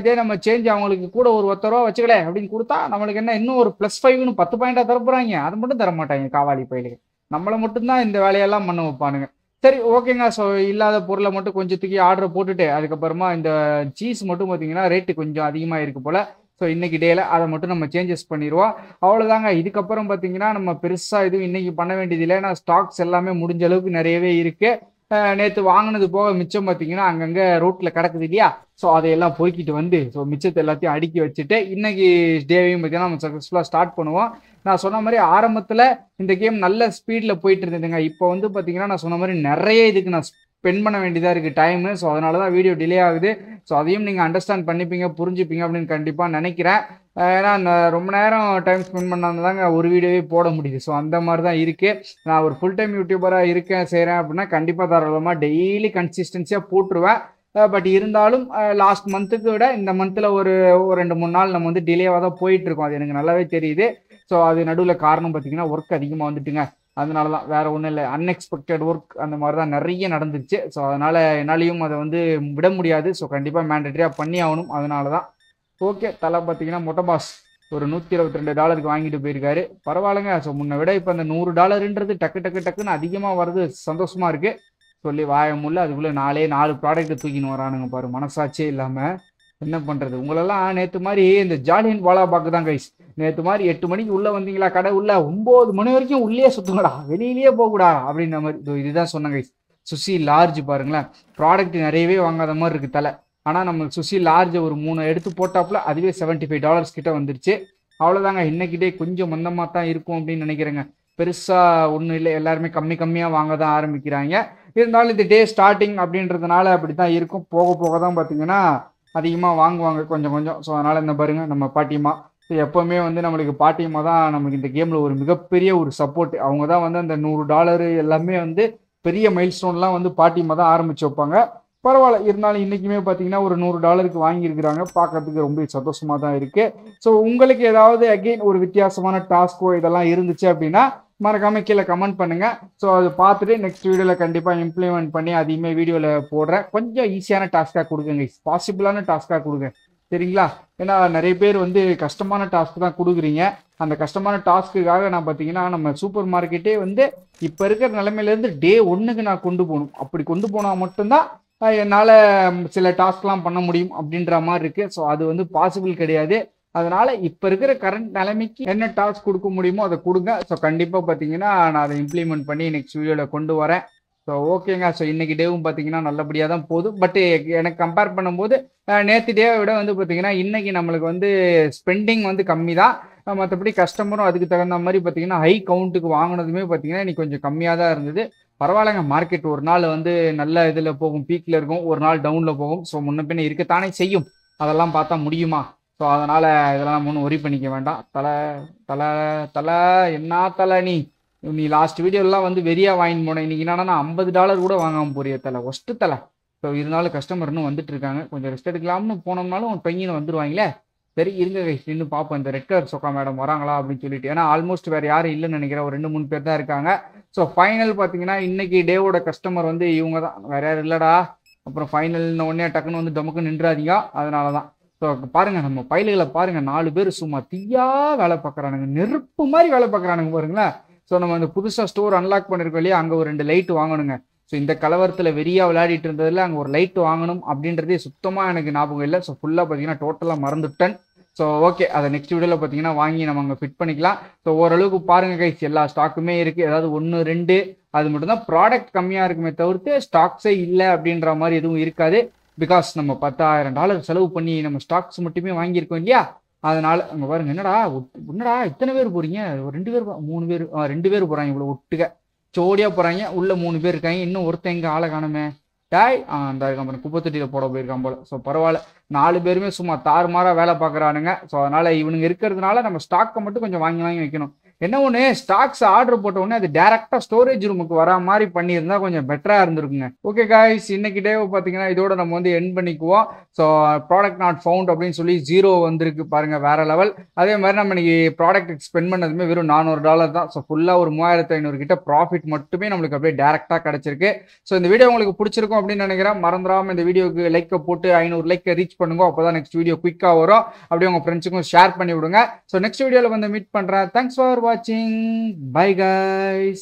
இதே நம்ம சேஞ்ச் அவங்களுக்கு கூட ஒரு ஒத்த ரூபா வச்சுக்கல அப்படின்னு கொடுத்தா நம்மளுக்கு என்ன இன்னும் ஒரு ப்ளஸ் ஃபைவ்னு பத்து பாயிண்டாக தரப்புறாங்க அது மட்டும் தர மாட்டாங்க காவாலி பயிலுக்கு நம்மளை மட்டும்தான் இந்த வேலையெல்லாம் பண்ண வைப்பானுங்க சரி ஓகேங்க ஸோ இல்லாத பொருளை மட்டும் கொஞ்சம் தூக்கி ஆர்டர் போட்டுட்டு அதுக்கப்புறமா இந்த சீஸ் மட்டும் பார்த்தீங்கன்னா ரேட்டு கொஞ்சம் அதிகமாக இருக்குது போல் ஸோ இன்றைக்கி டேல அதை மட்டும் நம்ம சேஞ்சஸ் பண்ணிடுவோம் அவ்வளோதாங்க இதுக்கப்புறம் பார்த்தீங்கன்னா நம்ம பெருசாக எதுவும் இன்றைக்கி பண்ண வேண்டியதில்லை ஏன்னா ஸ்டாக்ஸ் எல்லாமே முடிஞ்ச அளவுக்கு நிறையவே இருக்குது நேற்று வாங்கினது போக மிச்சம் பார்த்தீங்கன்னா அங்கங்கே ரோட்டில் கிடக்குது இல்லையா ஸோ அதையெல்லாம் பொறுக்கிட்டு வந்து ஸோ மிச்சத்தை எல்லாத்தையும் அடுக்கி வச்சுட்டு இன்னைக்கு டேவையும் பார்த்தீங்கன்னா நம்ம சக்ஸஸ்ஃபுல்லாக ஸ்டார்ட் பண்ணுவோம் நான் சொன்ன மாதிரி ஆரம்பத்தில் இந்த கேம் நல்ல ஸ்பீடில் போயிட்டு இருந்ததுங்க இப்போ வந்து பார்த்தீங்கன்னா நான் சொன்ன மாதிரி நிறைய இதுக்கு நான் ஸ்பெண்ட் பண்ண வேண்டியதாக இருக்குது டைமு ஸோ அதனால தான் வீடியோ டிலே ஆகுது ஸோ அதையும் நீங்கள் அண்டர்ஸ்டாண்ட் பண்ணிப்பீங்க புரிஞ்சுப்பீங்க அப்படின்னு கண்டிப்பாக நினைக்கிறேன் ஏன்னா ரொம்ப நேரம் டைம் ஸ்பெண்ட் பண்ணாமல் தாங்க ஒரு வீடியோவே போட முடியுது ஸோ அந்த மாதிரி தான் இருக்குது நான் ஒரு ஃபுல் டைம் யூடியூபராக இருக்கேன் செய்கிறேன் அப்படின்னா கண்டிப்பாக தாராளமாக டெய்லி கன்சிஸ்டன்சியாக போட்டுருவேன் பட் இருந்தாலும் லாஸ்ட் மந்த்துக்கு விட இந்த மந்தில் ஒரு ரெண்டு மூணு நாள் நம்ம வந்து டிலேவாக தான் போயிட்டுருக்கோம் அது எனக்கு நல்லாவே தெரியுது ஸோ அது நடுவில் காரணம் பார்த்தீங்கன்னா ஒர்க் அதிகமாக வந்துட்டுங்க அதனால தான் வேற ஒன்றும் இல்லை அன்எக்ஸ்பெக்டட் ஒர்க் அந்த மாதிரி தான் நிறைய நடந்துச்சு ஸோ அதனால என்னாலையும் அதை வந்து விட முடியாது ஸோ கண்டிப்பாக மேண்டட்ரியாக பண்ணி ஆகணும் அதனால தான் ஓகே தலை பார்த்தீங்கன்னா மொட்டபாஸ் ஒரு நூற்றி இருபத்தி ரெண்டு டாலருக்கு வாங்கிட்டு போயிருக்காரு பரவாயில்லைங்க ஸோ முன்ன விட இப்போ அந்த நூறு டாலருன்றது டக்கு டக்கு டக்குன்னு அதிகமாக வர்றது சந்தோஷமாக இருக்குது சொல்லி வாய முடியல அதுக்குள்ளே நாலே நாலு ப்ராடக்ட் தூக்கின்னு வரானுங்க பாரு மனசாட்சியே இல்லாமல் என்ன பண்ணுறது உங்களெல்லாம் நேற்று மாதிரி இந்த ஜாலியன் பாக்கு தான் கைஸ் நேற்று மாதிரி எட்டு மணிக்கு உள்ளே வந்தீங்களா கடை உள்ள ஒம்பது மணி வரைக்கும் உள்ளே சுற்றுங்கடா வெளியிலேயே போகக்கூடா அப்படின்ற மாதிரி இதுதான் சொன்னாங்க சுசி லார்ஜ் பாருங்களேன் ப்ராடக்ட் நிறையவே வாங்காத மாதிரி இருக்குது தலை ஆனால் நம்ம சுசி லார்ஜ் ஒரு மூணு எடுத்து போட்டாப்புல அதுவே செவன்ட்டி ஃபைவ் டாலர்ஸ் கிட்ட வந்துருச்சு அவ்வளோதாங்க இன்னைக்கிட்டே கொஞ்சம் மந்தமாக தான் இருக்கும் அப்படின்னு நினைக்கிறேங்க பெருசாக ஒன்றும் இல்லை எல்லாருமே கம்மி கம்மியாக வாங்க தான் ஆரம்பிக்கிறாங்க இருந்தாலும் இந்த டே ஸ்டார்டிங் அப்படின்றதுனால அப்படி தான் இருக்கும் போக போக தான் பார்த்தீங்கன்னா அதிகமாக வாங்குவாங்க கொஞ்சம் கொஞ்சம் ஸோ அதனால் என்ன பாருங்கள் நம்ம பாட்டியமாக எப்போவுமே வந்து நம்மளுக்கு பாட்டியமாக தான் நமக்கு இந்த கேமில் ஒரு மிகப்பெரிய ஒரு சப்போர்ட் அவங்க தான் வந்து அந்த நூறு டாலரு எல்லாமே வந்து பெரிய மைல்ஸ்டோன்லாம் வந்து பாட்டியமாக தான் ஆரம்பிச்சு வைப்பாங்க பரவாயில்ல இருந்தாலும் இன்றைக்குமே பார்த்தீங்கன்னா ஒரு நூறு டாலருக்கு வாங்கியிருக்கிறாங்க பார்க்கறதுக்கு ரொம்ப சந்தோஷமாக தான் இருக்குது ஸோ உங்களுக்கு ஏதாவது அகெயின் ஒரு வித்தியாசமான டாஸ்கோ இதெல்லாம் இருந்துச்சு அப்படின்னா மறக்காம கீழே கமெண்ட் பண்ணுங்க ஸோ அதை பார்த்துட்டு நெக்ஸ்ட் வீடியோவில் கண்டிப்பாக இம்ப்ளிமெண்ட் பண்ணி அதையுமே வீடியோவில் போடுறேன் கொஞ்சம் ஈஸியான டாஸ்காக கொடுங்க பாசிபிளான டாஸ்காக கொடுங்க சரிங்களா ஏன்னா நிறைய பேர் வந்து கஷ்டமான டாஸ்க் தான் கொடுக்குறீங்க அந்த கஷ்டமான டாஸ்க்குக்காக நான் பார்த்தீங்கன்னா நம்ம சூப்பர் மார்க்கெட்டே வந்து இப்போ இருக்கிற நிலமையிலேருந்து டே ஒன்றுக்கு நான் கொண்டு போகணும் அப்படி கொண்டு போனால் மட்டும்தான் என்னால் சில டாஸ்க்லாம் பண்ண முடியும் அப்படின்ற மாதிரி இருக்குது ஸோ அது வந்து பாசிபிள் கிடையாது அதனால் இப்போ இருக்கிற கரண்ட் நிலைமைக்கு என்ன டாஸ்க் கொடுக்க முடியுமோ அதை கொடுங்க ஸோ கண்டிப்பாக பார்த்தீங்கன்னா நான் அதை இம்ப்ளிமெண்ட் பண்ணி நெக்ஸ்ட் வீடியோவில் கொண்டு வரேன் ஸோ ஓகேங்க ஸோ இன்னைக்கு டேவும் பார்த்தீங்கன்னா நல்லபடியாக தான் போதும் பட் எனக்கு கம்பேர் பண்ணும்போது நேற்று டேவை விட வந்து பார்த்தீங்கன்னா இன்னைக்கு நம்மளுக்கு வந்து ஸ்பெண்டிங் வந்து கம்மி தான் மற்றபடி கஸ்டமரும் அதுக்கு தகுந்த மாதிரி பார்த்தீங்கன்னா ஹை கவுண்ட்டுக்கு வாங்கினதுமே பார்த்தீங்கன்னா இன்னைக்கு கொஞ்சம் கம்மியாக தான் இருந்தது பரவாயில்லங்க மார்க்கெட் ஒரு நாள் வந்து நல்ல இதில் போகும் பீக்கில் இருக்கும் ஒரு நாள் டவுனில் போகும் ஸோ முன்ன பின்ன இருக்கத்தானே செய்யும் அதெல்லாம் பார்த்தா முடியுமா ஸோ அதனால் இதெல்லாம் நம்ம ஒன்றும் ஒரி பண்ணிக்க வேண்டாம் தலை தலை தலை என்ன தலை நீ நீ லாஸ்ட் வீடியோலாம் வந்து வெறியாக வாங்கின்னு போனேன் இன்றைக்கி என்னன்னா ஐம்பது டாலர் கூட வாங்காமல் போறிய தலை ஒஸ்ட்டு தலை இப்போ இருந்தாலும் கஸ்டமர் இன்னும் வந்துட்டு இருக்காங்க கொஞ்சம் ரெஸ்ட் எடுக்கலாம்னு போனோம்னாலும் பையன் வந்துடுவாங்களே சரி இருங்க கைஸ் நின்று பார்ப்போம் இந்த ரெட் கலர் சொக்கா மேடம் வராங்களா அப்படின்னு சொல்லிட்டு ஏன்னா ஆல்மோஸ்ட் வேறு யாரும் இல்லைன்னு நினைக்கிறேன் ஒரு ரெண்டு மூணு பேர் தான் இருக்காங்க ஸோ ஃபைனல் பார்த்தீங்கன்னா இன்னைக்கு டேவோட கஸ்டமர் வந்து இவங்க தான் வேறு யாரும் இல்லைடா அப்புறம் ஃபைனல் உடனே டக்குன்னு வந்து டமுக்கு நின்றாதீங்க அதனால தான் ஸோ பாருங்கள் நம்ம பயில்களை பாருங்கள் நாலு பேர் சும்மா தீயா வேலை பார்க்குறானுங்க நெருப்பு மாதிரி வேலை பார்க்குறானுங்க பாருங்களேன் ஸோ நம்ம அந்த புதுசாக ஸ்டோர் அன்லாக் பண்ணிருக்கோம் இல்லையா அங்கே ஒரு ரெண்டு லைட் வாங்கணுங்க ஸோ இந்த கலவரத்தில் வெறியாக விளையாடிட்டு இருந்ததில் அங்கே ஒரு லைட் வாங்கணும் அப்படின்றதே சுத்தமாக எனக்கு ஞாபகம் இல்லை ஸோ ஃபுல்லாக பார்த்தீங்கன்னா டோட்டலாக மறந்துட்டேன் ஸோ ஓகே அதை நெக்ஸ்ட் வீடியோவில் பார்த்தீங்கன்னா வாங்கி நம்ம அங்கே ஃபிட் பண்ணிக்கலாம் ஸோ ஓரளவுக்கு பாருங்க கைஸ் எல்லா ஸ்டாக்குமே இருக்குது ஏதாவது ஒன்று ரெண்டு அது மட்டும்தான் ப்ராடக்ட் கம்மியாக இருக்குமே தவிர்த்து ஸ்டாக்ஸே இல்லை அப்படின்ற மாதிரி எதுவும் இருக்காது பிகாஸ் நம்ம பத்தாயிரம் டாலர் செலவு பண்ணி நம்ம ஸ்டாக்ஸ் மட்டுமே வாங்கியிருக்கோம் இல்லையா அதனால் அங்க பாருங்க என்னடா என்னடா இத்தனை பேர் போகிறீங்க ஒரு ரெண்டு பேர் மூணு பேர் ரெண்டு பேர் போகிறாங்க இவ்வளோ ஒட்டுக்க ஜோடியாக போகிறாங்க உள்ளே மூணு பேர் இருக்காங்க இன்னும் ஒருத்தன் எங்கே ஆளை காணுமே டாய் அந்த கம்பெனி குப்பத்தொட்டியில் போட போயிருக்கான் போல ஸோ பரவாயில்ல நாலு பேருமே சும்மா தாறுமாறாக வேலை பார்க்குறானுங்க ஸோ அதனால் இவனுங்க இருக்கிறதுனால நம்ம ஸ்டாக்கை மட்டும் கொஞ்சம் வாங்கி வாங்கி வைக்கணும் என்ன ஒன்று ஸ்டாக்ஸ் ஆர்டர் போட்ட உடனே அது டேரெக்டாக ஸ்டோரேஜ் ரூமுக்கு வரா மாதிரி பண்ணியிருந்தா கொஞ்சம் பெட்டராக இருந்திருக்குங்க ஓகே காய்ஸ் இன்னைக்கு டே பார்த்தீங்கன்னா இதோட நம்ம வந்து என் பண்ணிக்குவோம் ஸோ ப்ராடக்ட் நாட் ஃபவுண்ட் அப்படின்னு சொல்லி ஜீரோ வந்திருக்கு பாருங்க வேற லெவல் அதே மாதிரி நம்ம இன்னைக்கு ப்ராடக்ட் ஸ்பெண்ட் பண்ணதுமே வெறும் நானூறு டாலர் தான் ஸோ ஃபுல்லாக ஒரு மூவாயிரத்து ஐநூறு கிட்ட ப்ராஃபிட் மட்டுமே நம்மளுக்கு அப்படியே டேரெக்டாக கிடைச்சிருக்கு ஸோ இந்த வீடியோ உங்களுக்கு பிடிச்சிருக்கும் அப்படின்னு நினைக்கிறேன் மறந்துடாமல் இந்த வீடியோக்கு லைக்கை போட்டு ஐநூறு லைக்கை ரீச் பண்ணுங்க அப்போ தான் நெக்ஸ்ட் வீடியோ குயிக்காக வரும் அப்படியே உங்க ஃப்ரெண்ட்ஸுக்கும் ஷேர் பண்ணி விடுங்க ஸோ நெக்ஸ்ட் வீடியோவில் வந்து மீட் பண்ணுறேன் thanks for watching. Bye guys.